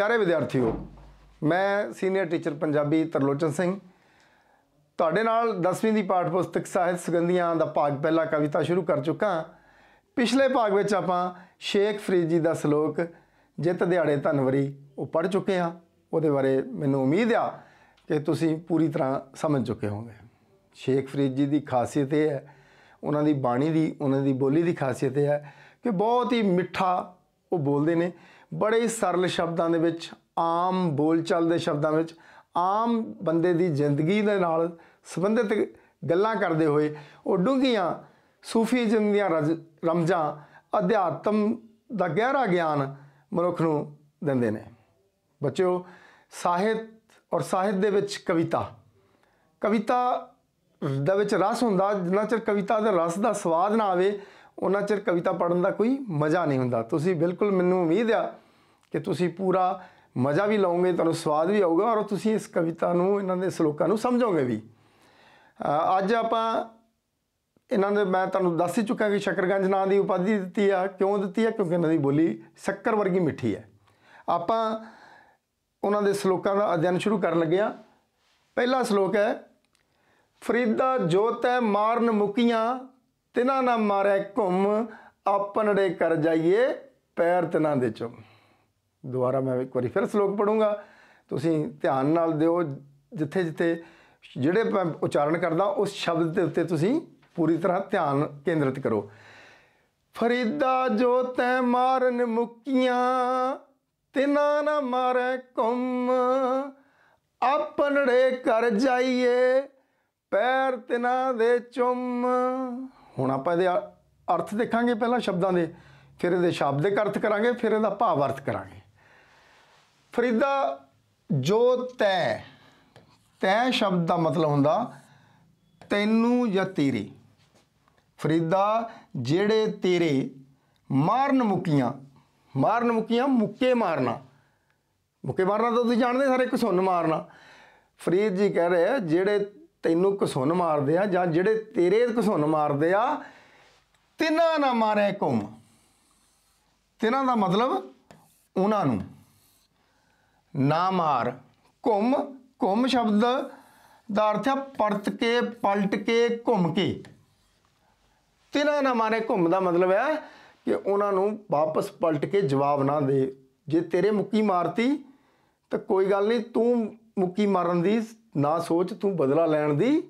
ਪਿਆਰੇ ਵਿਦਿਆਰਥੀਓ ਮੈਂ ਸੀਨੀਅਰ ਟੀਚਰ ਪੰਜਾਬੀ ਤਰਲੋਚਨ ਸਿੰਘ ਤੁਹਾਡੇ ਨਾਲ 10ਵੀਂ ਦੀ ਪਾਠ ਪੁਸਤਕ ਸਾਹਿਤ ਸੁਗੰਧੀਆਂ ਦਾ ਭਾਗ ਪਹਿਲਾ ਕਵਿਤਾ ਸ਼ੁਰੂ ਕਰ ਚੁੱਕਾ ਪਿਛਲੇ ਭਾਗ ਵਿੱਚ ਆਪਾਂ ਸ਼ੇਖ ਫਰੀਦ ਜੀ ਦਾ ਸ਼ਲੋਕ ਜਿੱਤ ਦਿਹਾੜੇ ਧਨਵਰੀ ਉਹ ਪੜ ਚੁੱਕੇ ਹਾਂ ਉਹਦੇ ਬਾਰੇ ਮੈਨੂੰ ਉਮੀਦ ਆ ਕਿ ਤੁਸੀਂ ਪੂਰੀ ਤਰ੍ਹਾਂ ਸਮਝ ਚੁੱਕੇ ਹੋਵੋਗੇ ਸ਼ੇਖ ਫਰੀਦ ਜੀ ਦੀ ਖਾਸੀਅਤ ਇਹ ਹੈ ਉਹਨਾਂ ਦੀ ਬਾਣੀ ਦੀ ਉਹਨਾਂ ਦੀ ਬੋਲੀ ਦੀ ਖਾਸੀਅਤ ਇਹ ਹੈ ਕਿ ਬਹੁਤ ਹੀ ਮਿੱਠਾ ਉਹ ਬੋਲਦੇ ਨੇ ਬੜੇ ਸਰਲ ਸ਼ਬਦਾਂ ਦੇ ਵਿੱਚ ਆਮ ਬੋਲਚਾਲ ਦੇ ਸ਼ਬਦਾਂ ਵਿੱਚ ਆਮ ਬੰਦੇ ਦੀ ਜ਼ਿੰਦਗੀ ਦੇ ਨਾਲ ਸੰਬੰਧਿਤ ਗੱਲਾਂ ਕਰਦੇ ਹੋਏ ਉਹ ਡੂੰਘੀਆਂ ਸੂਫੀ ਜਿੰਦੀਆਂ ਰਮਜਾਂ ਅਧਿਆਤਮ ਦਾ ਗਹਿਰਾ ਗਿਆਨ ਮਨੁੱਖ ਨੂੰ ਦਿੰਦੇ ਨੇ ਬੱਚਿਓ ਸਾਹਿਤ ਔਰ ਸਾਹਿਤ ਦੇ ਵਿੱਚ ਕਵਿਤਾ ਕਵਿਤਾ ਦਾ ਵਿੱਚ ਰਸ ਹੁੰਦਾ ਜਿੰਨਾ ਚਿਰ ਕਵਿਤਾ ਦਾ ਰਸ ਦਾ ਸਵਾਦ ਨਾ ਆਵੇ ਉਹਨਾਂ ਚਿਰ ਕਵਿਤਾ ਪੜਨ ਦਾ ਕੋਈ ਮਜ਼ਾ ਨਹੀਂ ਹੁੰਦਾ ਤੁਸੀਂ ਬਿਲਕੁਲ ਮੈਨੂੰ ਉਮੀਦ ਆ ਕਿ ਤੁਸੀਂ ਪੂਰਾ ਮਜ਼ਾ ਵੀ ਲਓਗੇ ਤੁਹਾਨੂੰ ਸਵਾਦ ਵੀ ਆਊਗਾ ਔਰ ਤੁਸੀਂ ਇਸ ਕਵਿਤਾ ਨੂੰ ਇਹਨਾਂ ਦੇ ਸ਼ਲੋਕਾਂ ਨੂੰ ਸਮਝੋਗੇ ਵੀ ਅੱਜ ਆਪਾਂ ਇਹਨਾਂ ਦੇ ਮੈਂ ਤੁਹਾਨੂੰ ਦੱਸ ਹੀ ਚੁੱਕਾ ਕਿ ਸ਼ਕਰਗੰਜ ਨਾਂ ਦੀ ਉਪਾਧੀ ਦਿੱਤੀ ਆ ਕਿਉਂ ਦਿੱਤੀ ਆ ਕਿਉਂਕਿ ਇਹਨਾਂ ਦੀ ਬੋਲੀ ਸ਼ੱਕਰ ਵਰਗੀ ਮਿੱਠੀ ਹੈ ਆਪਾਂ ਉਹਨਾਂ ਦੇ ਸ਼ਲੋਕਾਂ ਦਾ ਅਧਿਐਨ ਸ਼ੁਰੂ ਕਰਨ ਲੱਗੇ ਆ ਪਹਿਲਾ ਸ਼ਲੋਕ ਹੈ ਫਰੀਦਾ ਜੋਤੈ ਮਾਰਨ ਮੁਕੀਆਂ ਤਿਨਾਂ ਨਾ ਮਾਰੇ ਘੁੰਮ ਆਪਨੜੇ ਕਰ ਜਾਈਏ ਪੈਰ ਤਿਨਾਂ ਦੇ ਚੋਂ ਦੁਬਾਰਾ ਮੈਂ ਇੱਕ ਵਾਰੀ ਫਿਰ ਸ਼ਲੋਕ ਪੜੂੰਗਾ ਤੁਸੀਂ ਧਿਆਨ ਨਾਲ ਦਿਓ ਜਿੱਥੇ ਜਿੱਥੇ ਜਿਹੜੇ ਮੈਂ ਉਚਾਰਨ ਕਰਦਾ ਉਸ ਸ਼ਬਦ ਦੇ ਉੱਤੇ ਤੁਸੀਂ ਪੂਰੀ ਤਰ੍ਹਾਂ ਧਿਆਨ ਕੇਂਦਰਿਤ ਕਰੋ ਫਰੀਦਾ ਜੋ ਤੈ ਮਾਰਨ ਮੁਕੀਆਂ ਤਿਨਾ ਨਾ ਮਾਰੇ ਕੁੰਮ ਆਪਣੜੇ ਕਰ ਜਾਈਏ ਪੈਰ ਤਿਨਾ ਦੇ ਚੁੰਮ ਹੁਣ ਆਪਾਂ ਇਹਦੇ ਅਰਥ ਦੇਖਾਂਗੇ ਪਹਿਲਾਂ ਸ਼ਬਦਾਂ ਦੇ ਫਿਰ ਇਹਦੇ ਸ਼ਬਦ ਦੇ ਅਰਥ ਕਰਾਂਗੇ ਫਿਰ ਇਹਦਾ ਭਾਵ ਅਰਥ ਕਰਾਂਗੇ ਫਰੀਦਾ ਜੋ ਤੈ ਤੈ ਸ਼ਬਦ ਦਾ ਮਤਲਬ ਹੁੰਦਾ ਤੈਨੂੰ ਜਾਂ ਤੇਰੇ ਫਰੀਦਾ ਜਿਹੜੇ ਤੇਰੇ ਮਾਰਨ ਮੁਕੀਆਂ ਮਾਰਨ ਮੁਕੀਆਂ ਮੁੱਕੇ ਮਾਰਨਾ ਮੁੱਕੇ ਮਾਰਨਾ ਤਾਂ ਤੁਸੀਂ ਜਾਣਦੇ ਸਾਰੇ ਘਸੁੰਨ ਮਾਰਨਾ ਫਰੀਦ ਜੀ ਕਹਿ ਰਹੇ ਜਿਹੜੇ ਤੈਨੂੰ ਘਸੁੰਨ ਮਾਰਦੇ ਆ ਜਾਂ ਜਿਹੜੇ ਤੇਰੇ ਘਸੁੰਨ ਮਾਰਦੇ ਆ ਤਿਨਾਂ ਨਾ ਮਾਰੇ ਘੁੰਮ ਤਿਨਾਂ ਦਾ ਮਤਲਬ ਉਹਨਾਂ ਨੂੰ ਨਾ ਮਾਰ ਘੁੰਮ ਘੁੰਮ ਸ਼ਬਦ ਦਾ ਅਰਥ ਹੈ ਪਰਤ ਕੇ ਪਲਟ ਕੇ ਘੁੰਮ ਕੇ ਤਿਨਾ ਨਾ ਮਾਰੇ ਘੁੰਮ ਦਾ ਮਤਲਬ ਹੈ ਕਿ ਉਹਨਾਂ ਨੂੰ ਵਾਪਸ ਪਲਟ ਕੇ ਜਵਾਬ ਨਾ ਦੇ ਜੇ ਤੇਰੇ ਮੁੱਕੀ ਮਾਰਤੀ ਤਾਂ ਕੋਈ ਗੱਲ ਨਹੀਂ ਤੂੰ ਮੁੱਕੀ ਮਾਰਨ ਦੀ ਨਾ ਸੋਚ ਤੂੰ ਬਦਲਾ ਲੈਣ ਦੀ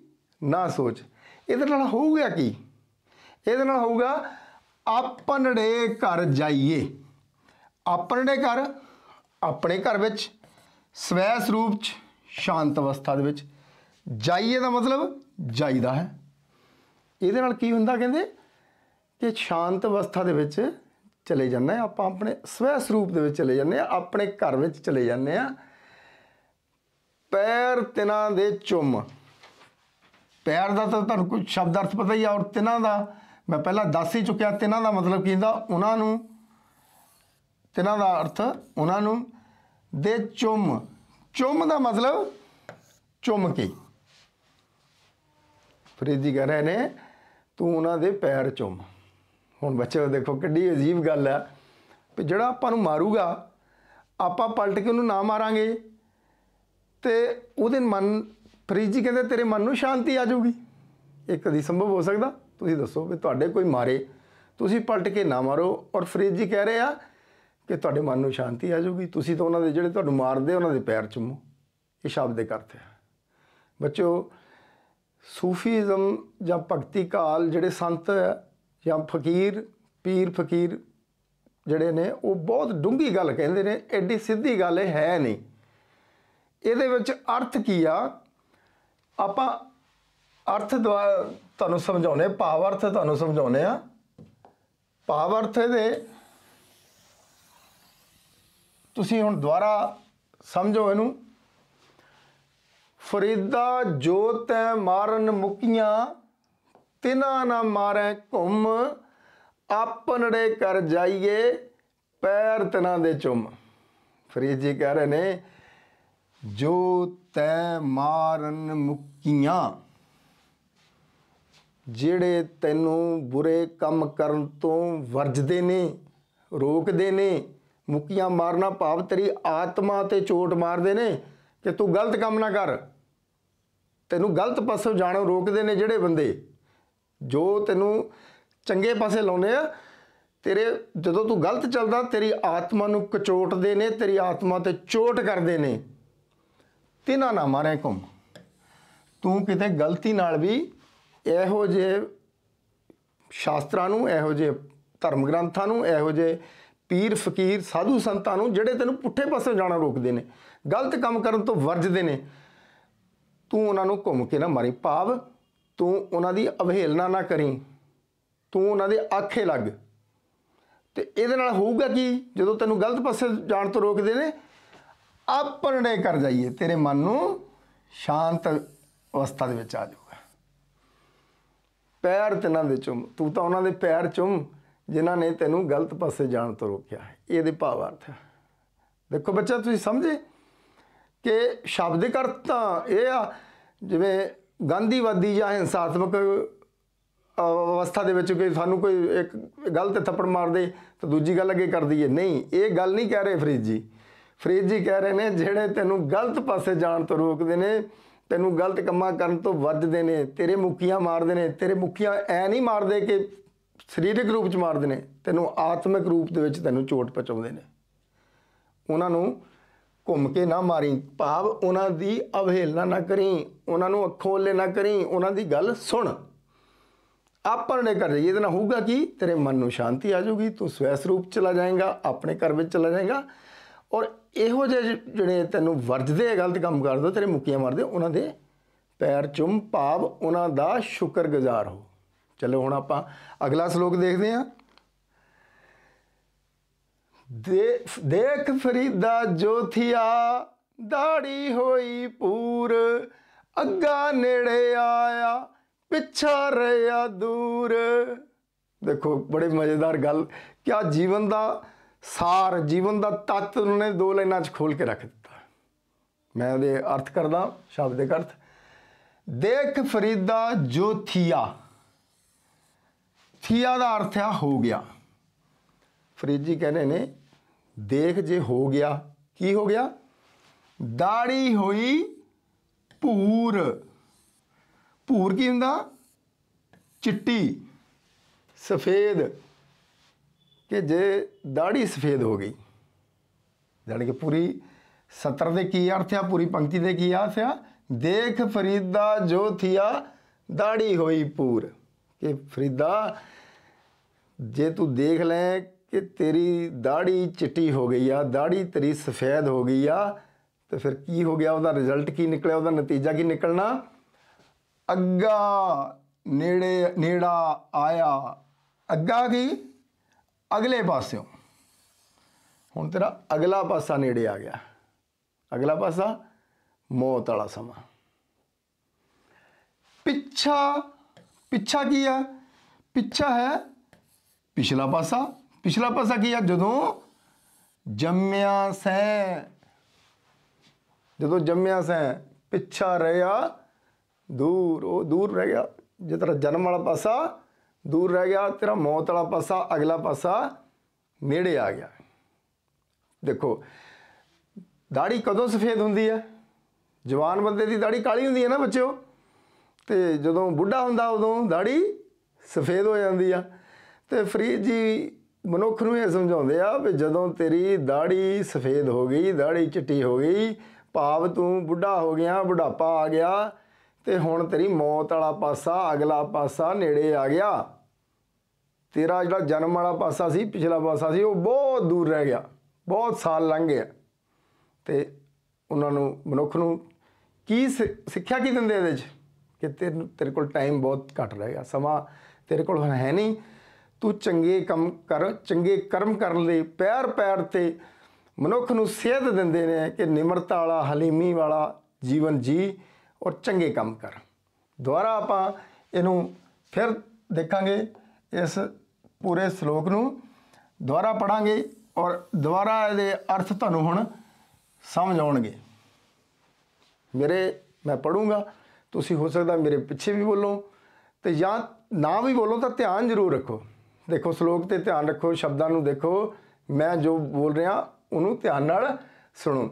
ਨਾ ਸੋਚ ਇਹਦੇ ਨਾਲ ਹੋਊਗਾ ਕੀ ਇਹਦੇ ਨਾਲ ਹੋਊਗਾ ਆਪਣੜੇ ਘਰ ਜਾਈਏ ਆਪਣੜੇ ਘਰ ਆਪਣੇ ਘਰ ਵਿੱਚ ਸਵੈ ਸਰੂਪ 'ਚ ਸ਼ਾਂਤ ਅਵਸਥਾ ਦੇ ਵਿੱਚ ਜਾਈਏ ਦਾ ਮਤਲਬ ਜਾਈਦਾ ਹੈ ਇਹਦੇ ਨਾਲ ਕੀ ਹੁੰਦਾ ਕਹਿੰਦੇ ਕਿ ਸ਼ਾਂਤ ਅਵਸਥਾ ਦੇ ਵਿੱਚ ਚਲੇ ਜਾਂਦਾ ਹੈ ਆਪਾਂ ਆਪਣੇ ਸਵੈ ਸਰੂਪ ਦੇ ਵਿੱਚ ਚਲੇ ਜਾਂਦੇ ਆ ਆਪਣੇ ਘਰ ਵਿੱਚ ਚਲੇ ਜਾਂਦੇ ਆ ਪੈਰ ਤਿਨਾਂ ਦੇ ਚੁੰਮ ਪੈਰ ਦਾ ਤਾਂ ਤੁਹਾਨੂੰ ਕੁਝ ਸ਼ਬਦ ਅਰਥ ਪਤਾ ਹੀ ਆ ਔਰ ਤਿਨਾਂ ਦਾ ਮੈਂ ਪਹਿਲਾਂ ਦੱਸ ਹੀ ਚੁੱਕਿਆ ਤਿਨਾਂ ਦਾ ਮਤਲਬ ਕੀ ਹੁੰਦਾ ਉਹਨਾਂ ਨੂੰ ਤਿਨਾਂ ਦਾ ਅਰਥ ਉਹਨਾਂ ਨੂੰ ਦੇ ਚੁੰਮ ਚੁੰਮ ਦਾ ਮਤਲਬ ਚੁੰਮ ਕੇ ਫਰੀਦੀ ਕਹ ਰਹੇ ਨੇ ਤੂੰ ਉਹਨਾਂ ਦੇ ਪੈਰ ਚੁੰਮ ਹੁਣ ਬੱਚੇ ਦੇਖੋ ਕਿੱਡੀ ਅਜੀਬ ਗੱਲ ਆ ਵੀ ਜਿਹੜਾ ਆਪਾਂ ਨੂੰ ਮਾਰੂਗਾ ਆਪਾਂ ਪਲਟ ਕੇ ਉਹਨੂੰ ਨਾ ਮਾਰਾਂਗੇ ਤੇ ਉਹਦੇ ਮਨ ਫਰੀਦ ਜੀ ਕਹਿੰਦੇ ਤੇਰੇ ਮਨ ਨੂੰ ਸ਼ਾਂਤੀ ਆ ਜਾਊਗੀ ਇਹ ਕਦੀ ਸੰਭਵ ਹੋ ਸਕਦਾ ਤੁਸੀਂ ਦੱਸੋ ਵੀ ਤੁਹਾਡੇ ਕੋਈ ਮਾਰੇ ਤੁਸੀਂ ਪਲਟ ਕੇ ਨਾ ਮਾਰੋ ਔਰ ਫਰੀਦ ਜੀ ਕਹਿ ਰਹੇ ਆ ਕਿ ਤੁਹਾਡੇ ਮਨ ਨੂੰ ਸ਼ਾਂਤੀ ਆ ਜਾਊਗੀ ਤੁਸੀਂ ਤਾਂ ਉਹਨਾਂ ਦੇ ਜਿਹੜੇ ਤੁਹਾਨੂੰ ਮਾਰਦੇ ਉਹਨਾਂ ਦੇ ਪੈਰ ਚੁੰਮੋ ਇਹ ਸ਼ਬਦ ਦੇ ਕਰਤੇ ਬੱਚੋ ਸੂਫੀਜ਼ਮ ਜਾਂ ਭਗਤੀ ਕਾਲ ਜਿਹੜੇ ਸੰਤ ਜਾਂ ਫਕੀਰ ਪੀਰ ਫਕੀਰ ਜਿਹੜੇ ਨੇ ਉਹ ਬਹੁਤ ਡੂੰਗੀ ਗੱਲ ਕਹਿੰਦੇ ਨੇ ਐਡੀ ਸਿੱਧੀ ਗੱਲ ਹੈ ਨਹੀਂ ਇਹਦੇ ਵਿੱਚ ਅਰਥ ਕੀ ਆ ਆਪਾਂ ਅਰਥ ਤੁਹਾਨੂੰ ਸਮਝਾਉਨੇ ਪਾਵਰ ਅਰਥ ਤੁਹਾਨੂੰ ਸਮਝਾਉਨੇ ਆ ਪਾਵਰ ਅਰਥ ਦੇ ਤੁਸੀਂ ਹੁਣ ਦੁਬਾਰਾ ਸਮਝੋ ਇਹਨੂੰ ਫਰੀਦਾ ਜੋ ਤੈ ਮਾਰਨ ਮੁਕੀਆਂ ਤਿਨਾ ਨਾ ਮਾਰੈ ਘੁੰਮ ਆਪਨੜੇ ਕਰ ਜਾਈਏ ਪੈਰ ਤਨਾ ਦੇ ਚੁੰਮ ਫਰੀਦ ਜੀ ਕਹਿ ਰਹੇ ਨੇ ਜੋ ਤੈ ਮਾਰਨ ਮੁਕੀਆਂ ਜਿਹੜੇ ਤੈਨੂੰ ਬੁਰੇ ਕੰਮ ਕਰਨ ਤੋਂ ਵਰਜਦੇ ਨੇ ਰੋਕਦੇ ਨੇ ਮੁਕੀਆਂ ਮਾਰਨਾ ਭਾਵ ਤੇਰੀ ਆਤਮਾ ਤੇ ਚੋਟ ਮਾਰਦੇ ਨੇ ਕਿ ਤੂੰ ਗਲਤ ਕੰਮ ਨਾ ਕਰ ਤੈਨੂੰ ਗਲਤ ਪਾਸੇ ਜਾਣੋਂ ਰੋਕਦੇ ਨੇ ਜਿਹੜੇ ਬੰਦੇ ਜੋ ਤੈਨੂੰ ਚੰਗੇ ਪਾਸੇ ਲਾਉਨੇ ਆ ਤੇਰੇ ਜਦੋਂ ਤੂੰ ਗਲਤ ਚੱਲਦਾ ਤੇਰੀ ਆਤਮਾ ਨੂੰ ਕਚੋਟਦੇ ਨੇ ਤੇਰੀ ਆਤਮਾ ਤੇ ਚੋਟ ਕਰਦੇ ਨੇ ਤਿਨਾ ਨਾ ਮਾਰੇ ਘੁੰਮ ਤੂੰ ਕਿਤੇ ਗਲਤੀ ਨਾਲ ਵੀ ਇਹੋ ਜੇ ਸ਼ਾਸਤਰਾਂ ਨੂੰ ਇਹੋ ਜੇ ਧਰਮ ਗ੍ਰੰਥਾਂ ਨੂੰ ਇਹੋ ਜੇ ਪੀਰ ਫਕੀਰ ਸਾਧੂ ਸੰਤਾਂ ਨੂੰ ਜਿਹੜੇ ਤੈਨੂੰ ਪੁੱਠੇ ਪਾਸੇ ਜਾਣਾ ਰੋਕਦੇ ਨੇ ਗਲਤ ਕੰਮ ਕਰਨ ਤੋਂ ਵਰਜਦੇ ਨੇ ਤੂੰ ਉਹਨਾਂ ਨੂੰ ਘੁੰਮ ਕੇ ਨਾ ਮਾਰੀ ਭਾਵ ਤੂੰ ਉਹਨਾਂ ਦੀ ਅਵਹੇਲਨਾ ਨਾ ਕਰੀ ਤੂੰ ਉਹਨਾਂ ਦੇ ਆਖੇ ਲੱਗ ਤੇ ਇਹਦੇ ਨਾਲ ਹੋਊਗਾ ਕੀ ਜਦੋਂ ਤੈਨੂੰ ਗਲਤ ਪਾਸੇ ਜਾਣ ਤੋਂ ਰੋਕਦੇ ਨੇ ਆਪਰਣੇ ਕਰ ਜਾਈਏ ਤੇਰੇ ਮਨ ਨੂੰ ਸ਼ਾਂਤ ਅਵਸਥਾ ਦੇ ਵਿੱਚ ਆ ਜਾਊਗਾ ਪੈਰ ਤਿਨਾਂ ਦੇ ਚੁੰਮ ਤੂੰ ਤਾਂ ਉਹਨਾਂ ਦੇ ਪੈਰ ਚੁੰਮ ਜਿਨ੍ਹਾਂ ਨੇ ਤੈਨੂੰ ਗਲਤ ਪਾਸੇ ਜਾਣ ਤੋਂ ਰੋਕਿਆ ਇਹਦੇ ਭਾਵ ਅਰਥ ਹੈ ਦੇਖੋ ਬੱਚਾ ਤੁਸੀਂ ਸਮਝੇ ਕਿ ਸ਼ਬਦਿਕ ਅਰਥ ਤਾਂ ਇਹ ਆ ਜਿਵੇਂ ਗਾਂਧੀਵਾਦੀ ਜਾਂ ਹਿੰਸਾਤਮਕ ਅਵਸਥਾ ਦੇ ਵਿੱਚ ਕੋਈ ਸਾਨੂੰ ਕੋਈ ਇੱਕ ਗਲਤ ਤੇ ਥੱਪੜ ਮਾਰ ਦੇ ਤਾਂ ਦੂਜੀ ਗੱਲ ਅੱਗੇ ਕਰ ਦਈਏ ਨਹੀਂ ਇਹ ਗੱਲ ਨਹੀਂ ਕਹਿ ਰਹੇ ਫਰੀਦ ਜੀ ਫਰੀਦ ਜੀ ਕਹਿ ਰਹੇ ਨੇ ਜਿਹੜੇ ਤੈਨੂੰ ਗਲਤ ਪਾਸੇ ਜਾਣ ਤੋਂ ਰੋਕਦੇ ਨੇ ਤੈਨੂੰ ਗਲਤ ਕੰਮਾਂ ਕਰਨ ਤੋਂ ਵੱਜਦੇ ਨੇ ਤੇਰੇ ਮੁੱਕੀਆਂ ਮਾਰਦੇ ਨੇ ਤੇਰੇ ਮੁੱਕੀਆਂ ਐ ਨਹੀਂ ਮਾਰਦੇ ਕਿ ਸਰੀਰਕ ਰੂਪ 'ਚ ਮਾਰਦੇ ਨੇ ਤੈਨੂੰ ਆਤਮਿਕ ਰੂਪ ਦੇ ਵਿੱਚ ਤੈਨੂੰ ਚੋਟ ਪਹੁੰਚਾਉਂਦੇ ਨੇ ਉਹਨਾਂ ਨੂੰ ਘੁੰਮ ਕੇ ਨਾ ਮਾਰੀ ਭਾਵ ਉਹਨਾਂ ਦੀ ਅਵਹੇਲਨਾ ਨਾ ਕਰੀ ਉਹਨਾਂ ਨੂੰ ਅੱਖੋਂ ਓਲੇ ਨਾ ਕਰੀ ਉਹਨਾਂ ਦੀ ਗੱਲ ਸੁਣ ਆਪਾਂ ਨੇ ਕਰ ਜੇ ਇਹਦੇ ਨਾਲ ਹੋਊਗਾ ਕਿ ਤੇਰੇ ਮਨ ਨੂੰ ਸ਼ਾਂਤੀ ਆ ਜਾਊਗੀ ਤੂੰ ਸਵੈ ਸਰੂਪ ਚਲਾ ਜਾਏਗਾ ਆਪਣੇ ਘਰ ਵਿੱਚ ਚਲਾ ਜਾਏਗਾ ਔਰ ਇਹੋ ਜਿਹੇ ਜਿਹੜੇ ਤੈਨੂੰ ਵਰਜਦੇ ਗਲਤ ਕੰਮ ਕਰਦੇ ਤੇਰੇ ਮੁੱਕੀਆਂ ਮਾਰਦੇ ਉਹਨਾਂ ਦੇ ਪੈਰ ਚੁੰਮ ਭਾਵ ਉਹਨਾਂ ਦਾ ਸ਼ੁਕਰਗੁਜ਼ਾਰ ਹੋ ਚਲੋ ਹੁਣ ਆਪਾਂ ਅਗਲਾ ਸ਼ਲੋਕ ਦੇਖਦੇ ਹਾਂ ਦੇਖ ਫਰੀਦਾ ਜੋਥਿਆ ਦਾੜੀ ਹੋਈ ਪੂਰ ਅੱਗਾ ਨੇੜੇ ਆਇਆ ਪਿੱਛਾ ਰਿਆ ਦੂਰ ਦੇਖੋ ਬੜੇ ਮਜ਼ੇਦਾਰ ਗੱਲ ਕਿ ਆ ਜੀਵਨ ਦਾ ਸਾਰ ਜੀਵਨ ਦਾ ਤੱਤ ਉਹਨੇ ਦੋ ਲਾਈਨਾਂ 'ਚ ਖੋਲ ਕੇ ਰੱਖ ਦਿੱਤਾ ਮੈਂ ਉਹਦੇ ਅਰਥ ਕਰਦਾ ਸ਼ਬਦ ਦੇ ਅਰਥ ਦੇਖ ਫਰੀਦਾ ਜੋਥੀਆ ਥੀਆ ਦਾ ਅਰਥ ਆ ਹੋ ਗਿਆ ਫਰੀਜੀ ਕਹਿੰਦੇ ਨੇ ਦੇਖ ਜੇ ਹੋ ਗਿਆ ਕੀ ਹੋ ਗਿਆ ਦਾੜੀ ਹੋਈ ਭੂਰ ਭੂਰ ਕੀ ਹੁੰਦਾ ਚਿੱਟੀ ਸਫੇਦ ਕਿ ਜੇ ਦਾੜੀ ਸਫੇਦ ਹੋ ਗਈ ਜਾਨੀ ਕਿ ਪੂਰੀ ਸਤਰ ਦੇ ਕੀ ਅਰਥ ਆ ਪੂਰੀ ਪੰਕਤੀ ਦੇ ਕੀ ਅਰਥ ਆ ਦੇਖ ਫਰੀਦਾ ਜੋ ਥਿਆ ਦਾੜੀ ਹੋਈ ਪੂਰ ਕਿ ਫਰੀਦਾ ਜੇ ਤੂੰ ਦੇਖ ਲੈ ਕਿ ਤੇਰੀ ਦਾੜੀ ਚਿੱਟੀ ਹੋ ਗਈ ਆ ਦਾੜੀ ਤੇਰੀ ਸਫੈਦ ਹੋ ਗਈ ਆ ਤੇ ਫਿਰ ਕੀ ਹੋ ਗਿਆ ਉਹਦਾ ਰਿਜ਼ਲਟ ਕੀ ਨਿਕਲਿਆ ਉਹਦਾ ਨਤੀਜਾ ਕੀ ਨਿਕਲਣਾ ਅੱਗਾ ਨੇੜੇ ਨੇੜਾ ਆਇਆ ਅੱਗਾ ਕੀ ਅਗਲੇ ਪਾਸਿਓਂ ਹੁਣ ਤੇਰਾ ਅਗਲਾ ਪਾਸਾ ਨੇੜੇ ਆ ਗਿਆ ਅਗਲਾ ਪਾਸਾ ਮੌਤ ਵਾਲਾ ਸਮਾਂ ਪਿੱਛਾ ਪਿੱਛਾ ਕੀ ਆ ਪਿੱਛਾ ਹੈ ਪਿਛਲਾ ਪਾਸਾ ਪਿਛਲਾ ਪਾਸਾ ਕੀ ਆ ਜਦੋਂ ਜੰਮਿਆ ਸੈਂ ਜਦੋਂ ਜੰਮਿਆ ਸੈਂ ਪਿੱਛਾ ਰਿਹਾ ਦੂਰ ਉਹ ਦੂਰ ਰਹਿ ਗਿਆ ਜੇ ਤੇਰਾ ਜਨਮ ਵਾਲਾ ਪਾਸਾ ਦੂਰ ਰਹਿ ਗਿਆ ਤੇਰਾ ਮੌਤ ਵਾਲਾ ਪਾਸਾ ਅਗਲਾ ਪਾਸਾ ਨੇੜੇ ਆ ਗਿਆ ਦੇਖੋ ਦਾੜੀ ਕਦੋਂ ਸਫੇਦ ਹੁੰਦੀ ਹੈ ਜਵਾਨ ਬੰਦੇ ਦੀ ਦਾੜੀ ਕਾਲੀ ਹੁੰਦੀ ਹੈ ਨਾ ਬੱਚਿਓ ਤੇ ਜਦੋਂ ਬੁੱਢਾ ਹੁੰਦਾ ਉਦੋਂ ਦਾੜੀ ਸਫੇਦ ਹੋ ਜਾਂਦੀ ਆ ਤੇ ਫਰੀਦ ਜੀ ਮਨੁੱਖ ਨੂੰ ਇਹ ਸਮਝਾਉਂਦੇ ਆ ਵੀ ਜਦੋਂ ਤੇਰੀ ਦਾੜੀ ਸਫੇਦ ਹੋ ਗਈ ਦਾੜੀ ਚਿੱਟੀ ਹੋ ਗਈ ਭਾਵ ਤੂੰ ਬੁੱਢਾ ਹੋ ਗਿਆ ਬੁਢਾਪਾ ਆ ਗਿਆ ਤੇ ਹੁਣ ਤੇਰੀ ਮੌਤ ਵਾਲਾ ਪਾਸਾ ਅਗਲਾ ਪਾਸਾ ਨੇੜੇ ਆ ਗਿਆ ਤੇਰਾ ਜਿਹੜਾ ਜਨਮ ਵਾਲਾ ਪਾਸਾ ਸੀ ਪਿਛਲਾ ਪਾਸਾ ਸੀ ਉਹ ਬਹੁਤ ਦੂਰ ਰਹਿ ਗਿਆ ਬਹੁਤ ਸਾਲ ਲੰਘ ਗਏ ਤੇ ਉਹਨਾਂ ਨੂੰ ਮਨੁੱਖ ਨੂੰ ਕੀ ਸਿੱਖਿਆ ਕੀ ਦਿੰਦੇ ਇਹਦੇ ਵਿੱਚ ਕਿ ਤੇਰੇ ਕੋਲ ਟਾਈਮ ਬਹੁਤ ਘੱਟ ਰਹਿ ਗਿਆ ਸਮਾਂ ਤੇਰੇ ਕੋਲ ਹੈ ਨਹੀਂ ਤੂੰ ਚੰਗੇ ਕੰਮ ਕਰ ਚੰਗੇ ਕਰਮ ਕਰਨ ਲਈ ਪੈਰ ਪੈਰ ਤੇ ਮਨੁੱਖ ਨੂੰ ਸਿਹਤ ਦਿੰਦੇ ਨੇ ਕਿ ਨਿਮਰਤਾ ਵਾਲਾ ਹਲੀਮੀ ਵਾਲਾ ਜੀਵਨ ਜੀ ਔਰ ਚੰਗੇ ਕੰਮ ਕਰ ਦੁਆਰਾ ਆਪਾਂ ਇਹਨੂੰ ਫਿਰ ਦੇਖਾਂਗੇ ਇਸ ਪੂਰੇ ਸ਼ਲੋਕ ਨੂੰ ਦੁਆਰਾ ਪੜਾਂਗੇ ਔਰ ਦੁਆਰਾ ਇਹਦੇ ਅਰਥ ਤੁਹਾਨੂੰ ਹੁਣ ਸਮਝ ਆਉਣਗੇ ਮੇਰੇ ਮੈਂ ਪੜੂੰਗਾ ਤੁਸੀਂ ਹੋ ਸਕਦਾ ਮੇਰੇ ਪਿੱਛੇ ਵੀ ਬੋਲੋ ਤੇ ਜਾਂ ਨਾ ਵੀ ਬੋਲੋ ਤਾਂ ਧਿਆਨ ਜ਼ਰੂਰ ਰੱਖੋ ਦੇਖੋ ਸ਼ਲੋਕ ਤੇ ਧਿਆਨ ਰੱਖੋ ਸ਼ਬਦਾਂ ਨੂੰ ਦੇਖੋ ਮੈਂ ਜੋ ਬੋਲ ਰਿਹਾ ਉਹਨੂੰ ਧਿਆਨ ਨਾਲ ਸੁਣੋ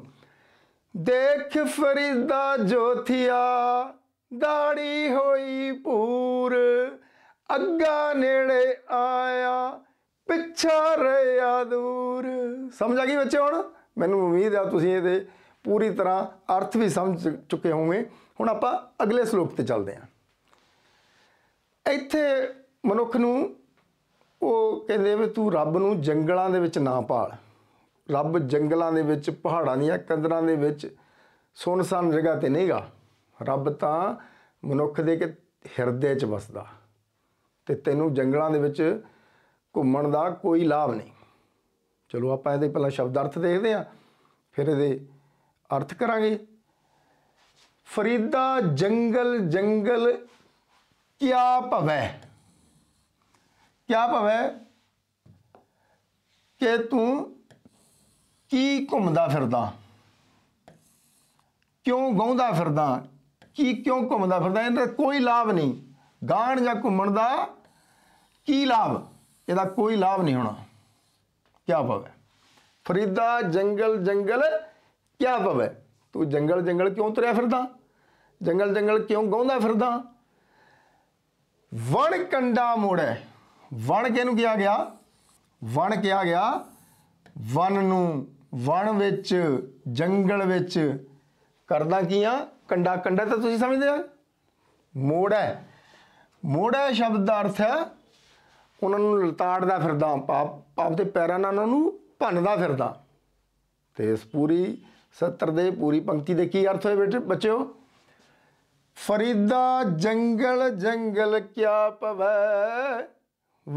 ਦੇਖ ਫਰੀਦਾ ਜੋਥਿਆ ਦਾੜੀ ਹੋਈ ਪੂਰ ਅੱਗਾ ਨੇੜੇ ਆਇਆ ਪਿੱਛਾ ਰਿਆ ਦੂਰ ਸਮਝ ਆ ਗਈ ਬੱਚੇ ਹੁਣ ਮੈਨੂੰ ਉਮੀਦ ਆ ਤੁਸੀਂ ਇਹਦੇ ਪੂਰੀ ਤਰ੍ਹਾਂ ਅਰਥ ਵੀ ਸਮਝ ਚੁੱਕੇ ਹੋਵੇ ਹੁਣ ਆਪਾਂ ਅਗਲੇ ਸ਼ਲੋਕ ਤੇ ਚੱਲਦੇ ਹਾਂ ਇੱਥੇ ਮਨੁੱਖ ਨੂੰ ਉਹ ਕਹਿੰਦੇ ਵੀ ਤੂੰ ਰੱਬ ਨੂੰ ਜੰਗਲਾਂ ਦੇ ਵਿੱਚ ਨਾ ਪਾਲ ਰੱਬ ਜੰਗਲਾਂ ਦੇ ਵਿੱਚ ਪਹਾੜਾਂ ਦੀਆਂ ਕੰਦਰਾਂ ਦੇ ਵਿੱਚ ਸੁਨਸਾਨ ਜਗ੍ਹਾ ਤੇ ਨਹੀਂਗਾ ਰੱਬ ਤਾਂ ਮਨੁੱਖ ਦੇ ਹਿਰਦੇ 'ਚ ਵਸਦਾ ਤੇ ਤੈਨੂੰ ਜੰਗਲਾਂ ਦੇ ਵਿੱਚ ਘੁੰਮਣ ਦਾ ਕੋਈ ਲਾਭ ਨਹੀਂ ਚਲੋ ਆਪਾਂ ਇਹਦੇ ਪਹਿਲਾਂ ਸ਼ਬਦ ਅਰਥ ਦੇਖਦੇ ਆਂ ਫਿਰ ਇਹਦੇ ਅਰਥ ਕਰਾਂਗੇ ਫਰੀਦਾ ਜੰਗਲ ਜੰਗਲ ਕਿਆ ਭਵੈ ਕਿਆ ਭਵੈ ਕਿ ਤੂੰ ਕੀ ਘੁੰਮਦਾ ਫਿਰਦਾ ਕਿਉਂ ਗਾਉਂਦਾ ਫਿਰਦਾ ਕੀ ਕਿਉਂ ਘੁੰਮਦਾ ਫਿਰਦਾ ਇਹਦਾ ਕੋਈ ਲਾਭ ਨਹੀਂ ਗਾਣ ਜਾਂ ਘੁੰਮਣ ਦਾ ਕੀ ਲਾਭ ਇਹਦਾ ਕੋਈ ਲਾਭ ਨਹੀਂ ਹੋਣਾ ਕਿਆ ਭਵੈ ਫਰੀਦਾ ਜੰਗਲ ਜੰਗਲ ਕਿਆ ਪਵੇ ਤੂੰ ਜੰਗਲ ਜੰਗਲ ਕਿਉਂ ਤੁਰਿਆ ਫਿਰਦਾ ਜੰਗਲ ਜੰਗਲ ਕਿਉਂ ਗਾਉਂਦਾ ਫਿਰਦਾ ਵਣ ਕੰਡਾ ਮੋੜੇ ਵਣ ਕਿਹਨੂੰ ਕਿਹਾ ਗਿਆ ਵਣ ਕਿਹਾ ਗਿਆ ਵਨ ਨੂੰ ਵਣ ਵਿੱਚ ਜੰਗਲ ਵਿੱਚ ਕਰਦਾ ਕੀ ਆ ਕੰਡਾ ਕੰਡਾ ਤਾਂ ਤੁਸੀਂ ਸਮਝਦੇ ਆ ਮੋੜਾ ਮੋੜਾ ਸ਼ਬਦ ਦਾ ਅਰਥ ਹੈ ਉਹਨਾਂ ਨੂੰ ਲਤਾੜਦਾ ਫਿਰਦਾ ਪਾਪ ਪਾਪ ਦੇ ਪੈਰਾਂ ਨਾਲ ਉਹਨਾਂ ਨੂੰ ਭੰਨਦਾ ਫਿਰਦਾ ਤੇ ਇਸ ਪੂਰੀ 70 ਦੇ ਪੂਰੀ ਪੰਕਤੀ ਦੇ ਕੀ ਅਰਥ ਹੋਏ ਬੇਟੇ ਬੱਚਿਓ ਫਰੀਦਾ ਜੰਗਲ ਜੰਗਲ ਕਿਆ ਪਵੈ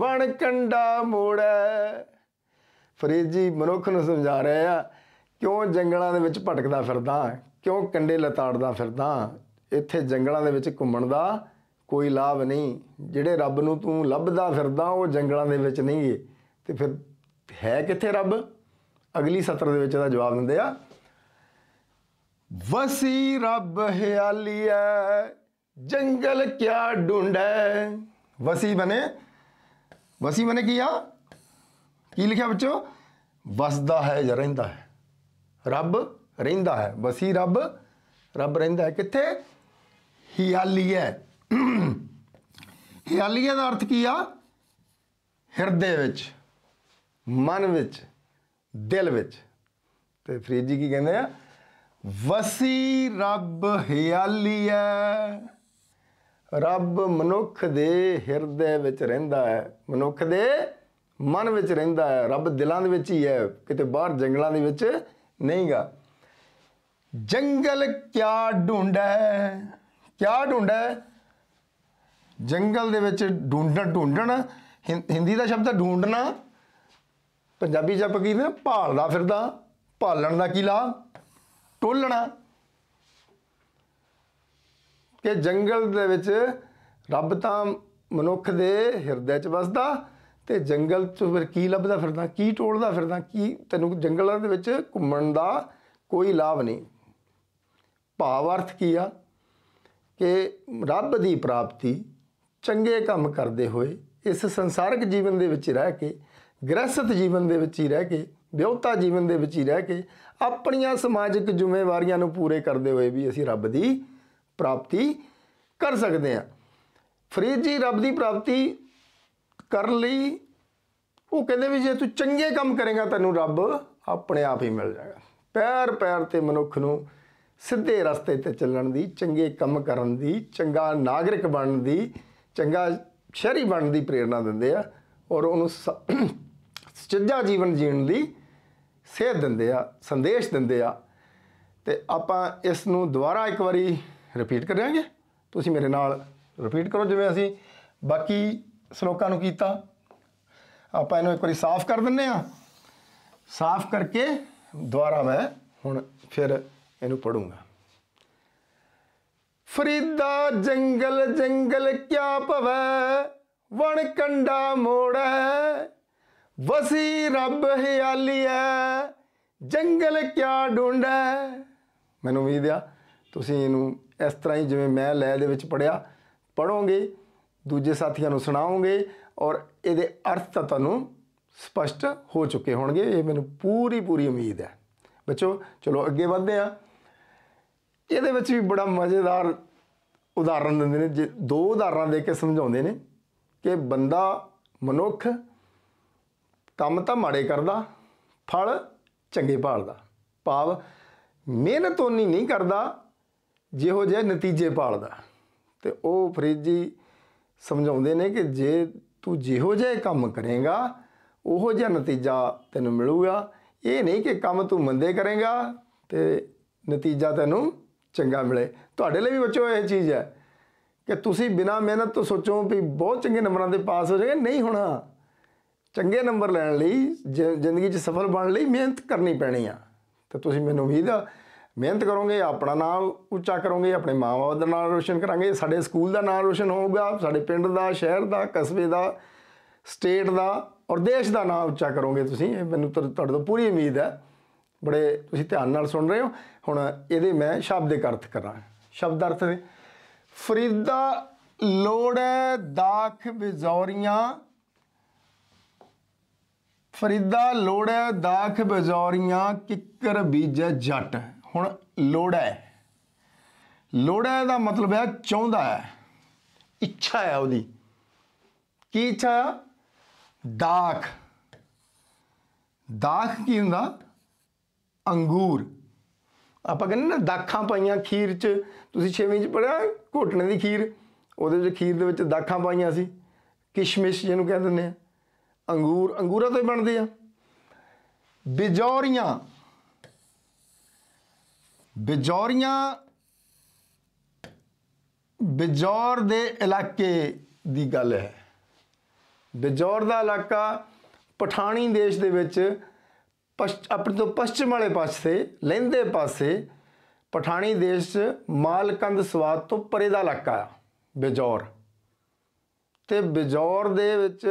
ਵਣ ਕੰਡਾ ਮੋੜੈ ਫਰੀਦ ਜੀ ਮਨੁੱਖ ਨੂੰ ਸਮਝਾ ਰਹੇ ਆ ਕਿਉਂ ਜੰਗਲਾਂ ਦੇ ਵਿੱਚ ਭਟਕਦਾ ਫਿਰਦਾ ਕਿਉਂ ਕੰਡੇ ਲਤਾੜਦਾ ਫਿਰਦਾ ਇੱਥੇ ਜੰਗਲਾਂ ਦੇ ਵਿੱਚ ਘੁੰਮਣ ਦਾ ਕੋਈ ਲਾਭ ਨਹੀਂ ਜਿਹੜੇ ਰੱਬ ਨੂੰ ਤੂੰ ਲੱਭਦਾ ਫਿਰਦਾ ਉਹ ਜੰਗਲਾਂ ਦੇ ਵਿੱਚ ਨਹੀਂ ਤੇ ਫਿਰ ਹੈ ਕਿੱਥੇ ਰੱਬ ਅਗਲੀ ਸਤਰ ਦੇ ਵਿੱਚ ਇਹਦਾ ਜਵਾਬ ਦਿੰਦੇ ਆ ਵਸੀ ਰੱਬ ਹਿਆਲੀ ਐ ਜੰਗਲ ਕਿਆ ਡੁੰਡੈ ਵਸੀ ਬਨੇ ਵਸੀ ਬਨੇ ਕੀ ਆ ਕੀ ਲਿਖਿਆ ਬੱਚੋ ਵਸਦਾ ਹੈ ਜਾਂ ਰਹਿੰਦਾ ਹੈ ਰੱਬ ਰਹਿੰਦਾ ਹੈ ਵਸੀ ਰੱਬ ਰੱਬ ਰਹਿੰਦਾ ਹੈ ਕਿੱਥੇ ਹਿਆਲੀ ਐ ਹਿਆਲੀ ਦਾ ਅਰਥ ਕੀ ਆ ਹਿਰਦੇ ਵਿੱਚ ਮਨ ਵਿੱਚ ਦਿਲ ਵਿੱਚ ਤੇ ਫਰੀਦ ਜੀ ਕੀ ਕਹਿੰਦੇ ਆ ਵਸੀ ਰੱਬ ਹਿਆਲੀ ਐ ਰੱਬ ਮਨੁੱਖ ਦੇ ਹਿਰਦੇ ਵਿੱਚ ਰਹਿੰਦਾ ਹੈ ਮਨੁੱਖ ਦੇ ਮਨ ਵਿੱਚ ਰਹਿੰਦਾ ਹੈ ਰੱਬ ਦਿਲਾਂ ਦੇ ਵਿੱਚ ਹੀ ਹੈ ਕਿਤੇ ਬਾਹਰ ਜੰਗਲਾਂ ਦੇ ਵਿੱਚ ਨਹੀਂਗਾ ਜੰਗਲ ਕਿਆ ਢੂੰਡਾ ਕਿਆ ਢੂੰਡਾ ਜੰਗਲ ਦੇ ਵਿੱਚ ਢੂੰਡਣ ਢੂੰਡਣ ਹਿੰਦੀ ਦਾ ਸ਼ਬਦ ਹੈ ਢੂੰਡਣਾ ਪੰਜਾਬੀ ਜਪ ਕੀ ਨੇ ਭਾਲਦਾ ਫਿਰਦਾ ਭਾਲਣ ਦਾ ਕੀ ਲਾ ਟੋਲਣਾ ਕਿ ਜੰਗਲ ਦੇ ਵਿੱਚ ਰੱਬ ਤਾਂ ਮਨੁੱਖ ਦੇ ਹਿਰਦੇ 'ਚ ਵਸਦਾ ਤੇ ਜੰਗਲ 'ਚ ਫਿਰ ਕੀ ਲੱਭਦਾ ਫਿਰਦਾ ਕੀ ਟੋਲਦਾ ਫਿਰਦਾ ਕੀ ਤੈਨੂੰ ਜੰਗਲਾਂ ਦੇ ਵਿੱਚ ਘੁੰਮਣ ਦਾ ਕੋਈ ਲਾਭ ਨਹੀਂ ਭਾਵ ਅਰਥ ਕੀ ਆ ਕਿ ਰੱਬ ਦੀ ਪ੍ਰਾਪਤੀ ਚੰਗੇ ਕੰਮ ਕਰਦੇ ਹੋਏ ਇਸ ਸੰਸਾਰਿਕ ਜੀਵਨ ਦੇ ਵਿੱਚ ਰਹਿ ਕੇ ਗ੍ਰਸਥ ਜੀਵਨ ਦੇ ਵਿੱਚ ਹੀ ਰਹਿ ਕੇ ਵਿਉਹਤਾ ਜੀਵਨ ਦੇ ਵਿੱਚ ਹੀ ਰਹਿ ਕੇ ਆਪਣੀਆਂ ਸਮਾਜਿਕ ਜ਼ਿੰਮੇਵਾਰੀਆਂ ਨੂੰ ਪੂਰੇ ਕਰਦੇ ਹੋਏ ਵੀ ਅਸੀਂ ਰੱਬ ਦੀ ਪ੍ਰਾਪਤੀ ਕਰ ਸਕਦੇ ਹਾਂ ਫਰੀਦ ਜੀ ਰੱਬ ਦੀ ਪ੍ਰਾਪਤੀ ਕਰਨ ਲਈ ਉਹ ਕਹਿੰਦੇ ਵੀ ਜੇ ਤੂੰ ਚੰਗੇ ਕੰਮ ਕਰੇਗਾ ਤੈਨੂੰ ਰੱਬ ਆਪਣੇ ਆਪ ਹੀ ਮਿਲ ਜਾਏਗਾ ਪੈਰ ਪੈਰ ਤੇ ਮਨੁੱਖ ਨੂੰ ਸਿੱਧੇ ਰਸਤੇ ਤੇ ਚੱਲਣ ਦੀ ਚੰਗੇ ਕੰਮ ਕਰਨ ਦੀ ਚੰਗਾ ਨਾਗਰਿਕ ਬਣਨ ਦੀ ਚੰਗਾ ਸ਼ਹਿਰੀ ਬਣਨ ਦੀ ਪ੍ਰੇਰਣਾ ਦਿੰਦੇ ਆ ਔਰ ਉਹਨੂੰ ਸੱਚਾ ਜੀਵਨ ਜੀਣ ਲਈ ਸੇਧ ਦਿੰਦੇ ਆ ਸੰਦੇਸ਼ ਦਿੰਦੇ ਆ ਤੇ ਆਪਾਂ ਇਸ ਨੂੰ ਦੁਬਾਰਾ ਇੱਕ ਵਾਰੀ ਰਿਪੀਟ ਕਰਾਂਗੇ ਤੁਸੀਂ ਮੇਰੇ ਨਾਲ ਰਿਪੀਟ ਕਰੋ ਜਿਵੇਂ ਅਸੀਂ ਬਾਕੀ ਸ਼ਲੋਕਾਂ ਨੂੰ ਕੀਤਾ ਆਪਾਂ ਇਹਨੂੰ ਇੱਕ ਵਾਰੀ ਸਾਫ਼ ਕਰ ਦਿੰਨੇ ਆ ਸਾਫ਼ ਕਰਕੇ ਦੁਬਾਰਾ ਮੈਂ ਹੁਣ ਫਿਰ ਇਹਨੂੰ ਪੜੂੰਗਾ ਫਰੀਦਾ ਜੰਗਲ ਜੰਗਲ ਕਿਆ ਪਵੈ ਵਣ ਕੰਡਾ ਮੋੜੈ ਵਸੀ ਰੱਬ ਹਿਆਲੀਐ ਜੰਗਲ ਕਿਆ ਡੁੰਡੈ ਮੈਨੂੰ ਉਮੀਦ ਆ ਤੁਸੀਂ ਇਹਨੂੰ ਇਸ ਤਰ੍ਹਾਂ ਹੀ ਜਿਵੇਂ ਮੈਂ ਲੈ ਦੇ ਵਿੱਚ ਪੜਿਆ ਪੜੋਗੇ ਦੂਜੇ ਸਾਥੀਆਂ ਨੂੰ ਸੁਣਾਓਗੇ ਔਰ ਇਹਦੇ ਅਰਥ ਤਾਂ ਤੁਹਾਨੂੰ ਸਪਸ਼ਟ ਹੋ ਚੁੱਕੇ ਹੋਣਗੇ ਇਹ ਮੈਨੂੰ ਪੂਰੀ ਪੂਰੀ ਉਮੀਦ ਹੈ ਬੱਚੋ ਚਲੋ ਅੱਗੇ ਵਧਦੇ ਆ ਇਹਦੇ ਵਿੱਚ ਵੀ ਬੜਾ ਮਜ਼ੇਦਾਰ ਉਦਾਹਰਨ ਦਿੰਦੇ ਨੇ ਜੇ ਦੋ ਉਦਾਹਰਨਾਂ ਦੇ ਕੇ ਸਮਝਾਉਂਦੇ ਨੇ ਕਿ ਬੰਦਾ ਮਨੁੱਖ ਕੰਮ ਤਾਂ ਮਾੜੇ ਕਰਦਾ ਫਲ ਚੰਗੇ ਭਾਲਦਾ ਭਾਵ ਮਿਹਨਤ ਉਨੀ ਨਹੀਂ ਕਰਦਾ ਜਿਹੋ ਜਿਹੇ ਨਤੀਜੇ ਭਾਲਦਾ ਤੇ ਉਹ ਫਰੀਦ ਜੀ ਸਮਝਾਉਂਦੇ ਨੇ ਕਿ ਜੇ ਤੂੰ ਜਿਹੋ ਜਿਹੇ ਕੰਮ ਕਰੇਗਾ ਉਹੋ ਜਿਹਾ ਨਤੀਜਾ ਤੈਨੂੰ ਮਿਲੂਗਾ ਇਹ ਨਹੀਂ ਕਿ ਕੰਮ ਤੂੰ ਮੰਦੇ ਕਰੇਗਾ ਤੇ ਨਤੀਜਾ ਤੈਨੂੰ ਚੰਗਾ ਮਿਲੇ ਤੁਹਾਡੇ ਲਈ ਵੀ ਬੱਚੋ ਇਹ ਚੀਜ਼ ਹੈ ਕਿ ਤੁਸੀਂ ਬਿਨਾ ਮਿਹਨਤ ਤੋਂ ਸੋਚੋ ਵੀ ਬਹੁਤ ਚੰਗੇ ਨੰਬਰਾਂ ਦੇ ਪਾਸ ਹੋ ਜਾਗੇ ਨਹੀਂ ਹੋਣਾ ਚੰਗੇ ਨੰਬਰ ਲੈਣ ਲਈ ਜ਼ਿੰਦਗੀ 'ਚ ਸਫਲ ਬਣਨ ਲਈ ਮਿਹਨਤ ਕਰਨੀ ਪੈਣੀ ਆ ਤੇ ਤੁਸੀਂ ਮੈਨੂੰ ਉਮੀਦ ਆ ਮਿਹਨਤ ਕਰੋਗੇ ਆਪਣਾ ਨਾਮ ਉੱਚਾ ਕਰੋਗੇ ਆਪਣੇ ਮਾਂ ਦਾ ਨਾਮ ਰੋਸ਼ਨ ਕਰਾਂਗੇ ਸਾਡੇ ਸਕੂਲ ਦਾ ਨਾਮ ਰੋਸ਼ਨ ਹੋਊਗਾ ਸਾਡੇ ਪਿੰਡ ਦਾ ਸ਼ਹਿਰ ਦਾ ਕਸਬੇ ਦਾ ਸਟੇਟ ਦਾ ਔਰ ਦੇਸ਼ ਦਾ ਨਾਮ ਉੱਚਾ ਕਰੋਗੇ ਤੁਸੀਂ ਇਹ ਮੈਨੂੰ ਤੁਹਾਡੇ ਤੋਂ ਪੂਰੀ ਉਮੀਦ ਹੈ ਬੜੇ ਤੁਸੀਂ ਧਿਆਨ ਨਾਲ ਸੁਣ ਰਹੇ ਹੋ ਹੁਣ ਇਹਦੇ ਮੈਂ ਦੇ ਅਰਥ ਕਰਾਂ ਸ਼ਬਦ ਅਰਥ ਫਰੀਦਾ ਲੋੜ ਹੈ ਦਾਖ ਬਿਜ਼ੌਰੀਆਂ ਫਰੀਦਾ ਲੋੜੈ ਦਾਖ ਬਜੌਰੀਆਂ ਕਿੱਕਰ ਬੀਜ ਜੱਟ ਹੁਣ ਲੋੜਾ ਲੋੜਾ ਦਾ ਮਤਲਬ ਹੈ ਚਾਹੁੰਦਾ ਹੈ ਇੱਛਾ ਹੈ ਉਹਦੀ ਕੀ ਇੱਛਾ ਦਾਖ ਦਾਖ ਕੀ ਹੁੰਦਾ ਅੰਗੂਰ ਆਪਾਂ ਕਹਿੰਦੇ ਨਾ ਦਾਖਾਂ ਪਾਈਆਂ ਖੀਰ 'ਚ ਤੁਸੀਂ 6ਵੇਂ 'ਚ ਪੜਿਆ ਘੋਟਣੇ ਦੀ ਖੀਰ ਉਹਦੇ ਵਿੱਚ ਖੀਰ ਦੇ ਵਿੱਚ ਦਾਖਾਂ ਪਾਈਆਂ ਸੀ ਕਿਸ਼ਮਿਸ਼ ਜਿਹਨੂੰ ਕਹਿੰਦੇ ਨੇ ਅੰਗੂਰ ਅੰਗੂਰਾਂ ਤੋਂ ਹੀ ਬਣਦੇ ਆ ਬਿਜੌਰੀਆਂ ਬਿਜੌਰੀਆਂ ਬਿਜੌਰ ਦੇ ਇਲਾਕੇ ਦੀ ਗੱਲ ਹੈ ਬਿਜੌਰ ਦਾ ਇਲਾਕਾ ਪਠਾਣੀ ਦੇਸ਼ ਦੇ ਵਿੱਚ ਆਪਣੇ ਤੋਂ ਪਛਮ ਵਾਲੇ ਪਾਸੇ ਲਹਿੰਦੇ ਪਾਸੇ ਪਠਾਣੀ ਦੇਸ਼ 'ਚ ਮਾਲਕੰਦ ਸਵਾਦ ਤੋਂ ਪਰੇ ਦਾ ਇਲਾਕਾ ਆ ਬਿਜੌਰ ਤੇ ਬਿਜੌਰ ਦੇ ਵਿੱਚ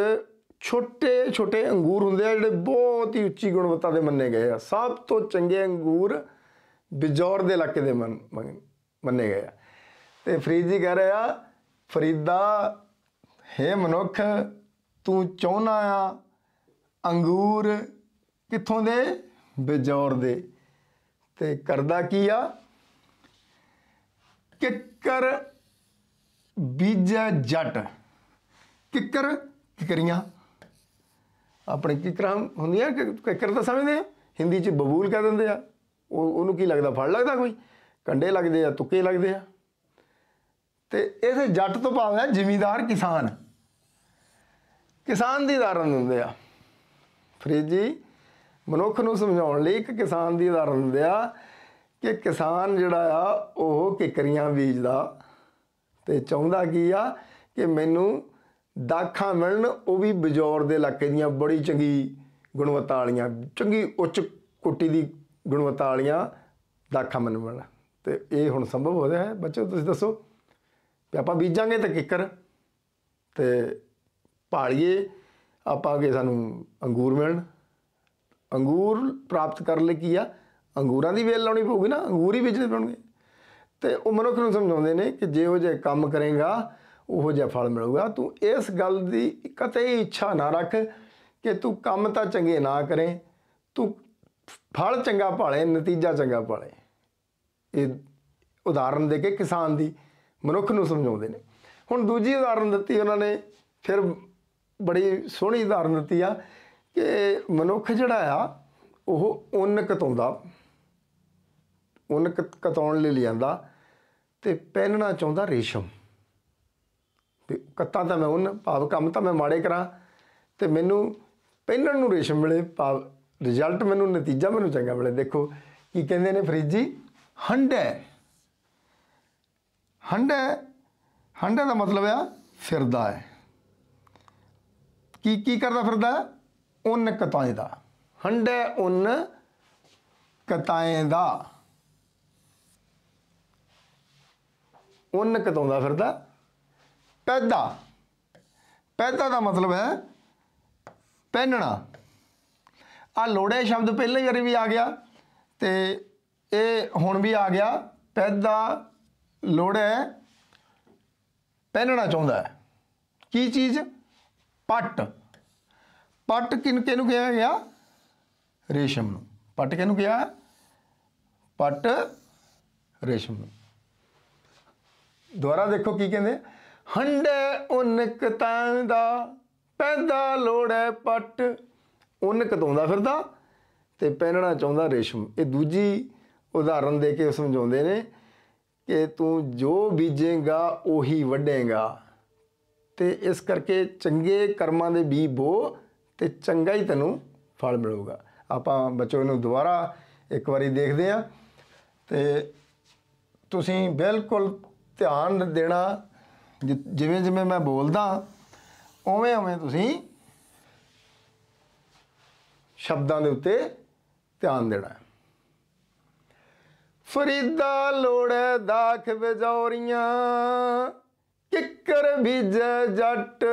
ਛੋਟੇ ਛੋਟੇ ਅੰਗੂਰ ਹੁੰਦੇ ਆ ਜਿਹੜੇ ਬਹੁਤ ਹੀ ਉੱਚੀ ਗੁਣਵੱਤਾ ਦੇ ਮੰਨੇ ਗਏ ਆ ਸਭ ਤੋਂ ਚੰਗੇ ਅੰਗੂਰ ਬਿਜੌਰ ਦੇ ਇਲਾਕੇ ਦੇ ਮੰਨੇ ਗਏ ਆ ਤੇ ਫਰੀਦ ਜੀ ਕਹਿ ਰਿਹਾ ਫਰੀਦਾ ਹੈ ਮਨੁੱਖ ਤੂੰ ਚਾਹਨਾ ਆ ਅੰਗੂਰ ਕਿੱਥੋਂ ਦੇ ਬਿਜੌਰ ਦੇ ਤੇ ਕਰਦਾ ਕੀ ਆ ਕਿੱਕਰ ਬੀਜਾ ਜੱਟ ਕਿੱਕਰ ਕਿਕਰੀਆਂ ਆਪਣੇ ਹੁੰਦੀ ਹੁੰਦੀਆਂ ਕਿ ਕਿਕਰ ਤਾਂ ਸਮਝਦੇ ਆ ਹਿੰਦੀ 'ਚ ਬਬੂਲ ਕਹ ਦਿੰਦੇ ਆ ਉਹ ਉਹਨੂੰ ਕੀ ਲੱਗਦਾ ਫੜ ਲੱਗਦਾ ਕੋਈ ਕੰਡੇ ਲੱਗਦੇ ਆ ਤੁੱਕੇ ਲੱਗਦੇ ਆ ਤੇ ਇਹਦੇ ਜੱਟ ਤੋਂ ਭਾਵ ਹੈ ਜ਼ਿਮੀਦਾਰ ਕਿਸਾਨ ਕਿਸਾਨ ਦੀ ਧਾਰਨ ਦਿੰਦੇ ਆ ਫਰੀਦ ਜੀ ਮਨੁੱਖ ਨੂੰ ਸਮਝਾਉਣ ਲਈ ਇੱਕ ਕਿਸਾਨ ਦੀ ਧਾਰਨ ਦਿੰਦੇ ਆ ਕਿ ਕਿਸਾਨ ਜਿਹੜਾ ਆ ਉਹ ਕਿਕਰੀਆਂ ਬੀਜਦਾ ਤੇ ਚਾਹੁੰਦਾ ਕੀ ਆ ਕਿ ਮੈਨੂੰ ਦਾਖਾਂ ਮਿਲਣ ਉਹ ਵੀ ਬਜੌਰ ਦੇ ਇਲਾਕੇ ਦੀਆਂ ਬੜੀ ਚੰਗੀ ਗੁਣਵੱਤਾ ਵਾਲੀਆਂ ਚੰਗੀ ਉੱਚ ਕੋਟੀ ਦੀ ਗੁਣਵੱਤਾ ਵਾਲੀਆਂ ਦਾਖਾਂ ਮਿਲਣ ਤੇ ਇਹ ਹੁਣ ਸੰਭਵ ਹੋ ਰਿਹਾ ਹੈ ਬੱਚੋ ਤੁਸੀਂ ਦੱਸੋ ਕਿ ਆਪਾਂ ਬੀਜਾਂਗੇ ਤਾਂ ਕਿਕਰ ਤੇ ਪਾਲੀਏ ਆਪਾਂ ਅਗੇ ਸਾਨੂੰ ਅੰਗੂਰ ਮਿਲਣ ਅੰਗੂਰ ਪ੍ਰਾਪਤ ਕਰਨ ਲਈ ਕੀ ਆ ਅੰਗੂਰਾਂ ਦੀ ਵੇਲ ਲਾਉਣੀ ਪਊਗੀ ਨਾ ਅੰਗੂਰ ਹੀ ਬੀਜਣੇ ਪੈਣਗੇ ਤੇ ਉਹ ਮਨੁੱਖ ਨੂੰ ਸਮਝਾਉਂਦੇ ਨੇ ਕਿ ਜੇ ਉਹ ਜੇ ਕੰਮ ਕਰੇਗਾ ਉਹੋ ਜਿਹਾ ਫਲ ਮਿਲੂਗਾ ਤੂੰ ਇਸ ਗੱਲ ਦੀ ਕਤੇ ਇੱਛਾ ਨਾ ਰੱਖ ਕਿ ਤੂੰ ਕੰਮ ਤਾਂ ਚੰਗੇ ਨਾ ਕਰੇ ਤੂੰ ਫਲ ਚੰਗਾ ਭਾਲੇ ਨਤੀਜਾ ਚੰਗਾ ਭਾਲੇ ਇਹ ਉਦਾਹਰਨ ਦੇ ਕੇ ਕਿਸਾਨ ਦੀ ਮਨੁੱਖ ਨੂੰ ਸਮਝਾਉਂਦੇ ਨੇ ਹੁਣ ਦੂਜੀ ਉਦਾਹਰਨ ਦਿੱਤੀ ਉਹਨਾਂ ਨੇ ਫਿਰ ਬੜੀ ਸੋਹਣੀ ਉਦਾਹਰਨ ਦਿੱਤੀ ਆ ਕਿ ਮਨੁੱਖ ਜਿਹੜਾ ਆ ਉਹ ਉਨ ਕਤਾਉਂਦਾ ਉਨ ਕਤਾਉਣ ਲਈ ਲਿਆਂਦਾ ਤੇ ਪਹਿਨਣਾ ਚਾਹੁੰਦਾ ਰੇਸ਼ਮ ਕੱਤਾ ਤਾਂ ਮੈਂ ਉਹਨਾਂ ਭਾਵ ਕੰਮ ਤਾਂ ਮੈਂ ਮਾੜੇ ਕਰਾਂ ਤੇ ਮੈਨੂੰ ਪਹਿਲਣ ਨੂੰ ਰੇਸ਼ਮ ਮਿਲੇ ਭਾਵ ਰਿਜ਼ਲਟ ਮੈਨੂੰ ਨਤੀਜਾ ਮੈਨੂੰ ਚੰਗਾ ਮਿਲੇ ਦੇਖੋ ਕੀ ਕਹਿੰਦੇ ਨੇ ਫਰੀਜੀ ਹੰਡਾ ਹੰਡਾ ਹੰਡਾ ਦਾ ਮਤਲਬ ਆ ਫਿਰਦਾ ਹੈ ਕੀ ਕੀ ਕਰਦਾ ਫਿਰਦਾ ਉਨ ਕਤਾਏ ਦਾ ਹੰਡਾ ਉਨ ਕਤਾਏ ਦਾ ਉਨ ਕਤਾਉਂਦਾ ਫਿਰਦਾ ਪੈਦਾ ਪੈਦਾ ਦਾ ਮਤਲਬ ਹੈ ਪਹਿਨਣਾ ਆ ਲੋੜੇ ਸ਼ਬਦ ਪਹਿਲਾਂ ਵਾਰੀ ਵੀ ਆ ਗਿਆ ਤੇ ਇਹ ਹੁਣ ਵੀ ਆ ਗਿਆ ਪੈਦਾ ਲੋੜੇ ਪਹਿਨਣਾ ਚਾਹੁੰਦਾ ਹੈ ਕੀ ਚੀਜ਼ ਪੱਟ ਪੱਟ ਕਿਨ ਨੂੰ ਕਿਹਾ ਗਿਆ ਰੇਸ਼ਮ ਨੂੰ ਪੱਟ ਨੂੰ ਕਿਹਾ ਪੱਟ ਰੇਸ਼ਮ ਨੂੰ ਦੁਬਾਰਾ ਦੇਖੋ ਕੀ ਕਹਿੰਦੇ ਹੰਡੇ ਉਨਕ ਤਾਂ ਦਾ ਪੈਦਾ ਲੋੜੇ ਪੱਟ ਉਨਕ ਤੋਂਦਾ ਫਿਰਦਾ ਤੇ ਪਹਿਨਣਾ ਚਾਹੁੰਦਾ ਰੇਸ਼ਮ ਇਹ ਦੂਜੀ ਉਦਾਹਰਨ ਦੇ ਕੇ ਸਮਝਾਉਂਦੇ ਨੇ ਕਿ ਤੂੰ ਜੋ ਬੀਜੇਗਾ ਉਹੀ ਵੱਢੇਗਾ ਤੇ ਇਸ ਕਰਕੇ ਚੰਗੇ ਕਰਮਾਂ ਦੇ ਬੀਜ ਬੋ ਤੇ ਚੰਗਾ ਹੀ ਤੈਨੂੰ ਫਲ ਮਿਲੂਗਾ ਆਪਾਂ ਬੱਚੋ ਇਹਨੂੰ ਦੁਬਾਰਾ ਇੱਕ ਵਾਰੀ ਦੇਖਦੇ ਆ ਤੇ ਤੁਸੀਂ ਬਿਲਕੁਲ ਧਿਆਨ ਦੇਣਾ ਜਿਵੇਂ ਜਿਵੇਂ ਮੈਂ ਬੋਲਦਾ ਉਵੇਂ ਉਵੇਂ ਤੁਸੀਂ ਸ਼ਬਦਾਂ ਦੇ ਉੱਤੇ ਧਿਆਨ ਦੇਣਾ ਹੈ ਫਰੀਦਾ ਲੋੜੇ ਦਾਖ ਵਜੌਰੀਆਂ ਕਿੱਕਰ ਬੀਜ ਜੱਟ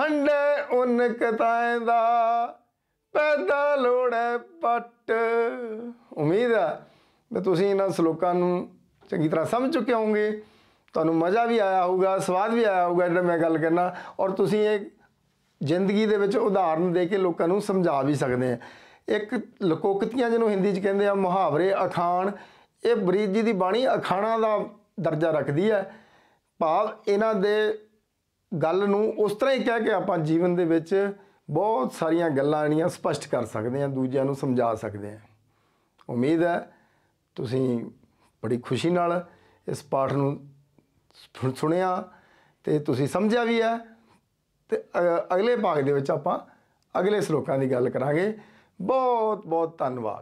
ਹੰਡੇ ਉਨ ਕਤਾਏ ਦਾ ਪੈਦਾ ਲੋੜੇ ਪੱਟ ਉਮੀਦ ਹੈ ਤੁਸੀਂ ਇਹਨਾਂ ਸ਼ਲੋਕਾਂ ਨੂੰ ਚੰਗੀ ਤਰ੍ਹਾਂ ਸਮਝ ਚੁੱਕੇ ਹੋਵੋਗੇ ਤੁਹਾਨੂੰ ਮਜ਼ਾ ਵੀ ਆਇਆ ਹੋਊਗਾ ਸਵਾਦ ਵੀ ਆਇਆ ਹੋਊਗਾ ਜਿਹੜਾ ਮੈਂ ਗੱਲ ਕਰਨਾ ਔਰ ਤੁਸੀਂ ਇਹ ਜ਼ਿੰਦਗੀ ਦੇ ਵਿੱਚ ਉਦਾਹਰਨ ਦੇ ਕੇ ਲੋਕਾਂ ਨੂੰ ਸਮਝਾ ਵੀ ਸਕਦੇ ਆ ਇੱਕ ਲਕੋਕਤੀਆਂ ਜਿਹਨੂੰ ਹਿੰਦੀ 'ਚ ਕਹਿੰਦੇ ਆ ਮੁਹਾਵਰੇ ਅਖਾਣ ਇਹ ਬਰੀਦ ਜੀ ਦੀ ਬਾਣੀ ਅਖਾਣਾ ਦਾ ਦਰਜਾ ਰੱਖਦੀ ਹੈ ਭਾਵ ਇਹਨਾਂ ਦੇ ਗੱਲ ਨੂੰ ਉਸ ਤਰ੍ਹਾਂ ਹੀ ਕਹਿ ਕੇ ਆਪਾਂ ਜੀਵਨ ਦੇ ਵਿੱਚ ਬਹੁਤ ਸਾਰੀਆਂ ਗੱਲਾਂ ਜਿਹੜੀਆਂ ਸਪਸ਼ਟ ਕਰ ਸਕਦੇ ਆ ਦੂਜਿਆਂ ਨੂੰ ਸਮਝਾ ਸਕਦੇ ਆ ਉਮੀਦ ਹੈ ਤੁਸੀਂ ਬੜੀ ਖੁਸ਼ੀ ਨਾਲ ਇਸ ਪਾਠ ਨੂੰ ਸੁਣਿਆ ਤੇ ਤੁਸੀਂ ਸਮਝਿਆ ਵੀ ਹੈ ਤੇ ਅਗਲੇ ਭਾਗ ਦੇ ਵਿੱਚ ਆਪਾਂ ਅਗਲੇ ਸ਼ਲੋਕਾਂ ਦੀ ਗੱਲ ਕਰਾਂਗੇ ਬਹੁਤ ਬਹੁਤ ਧੰਨਵਾਦ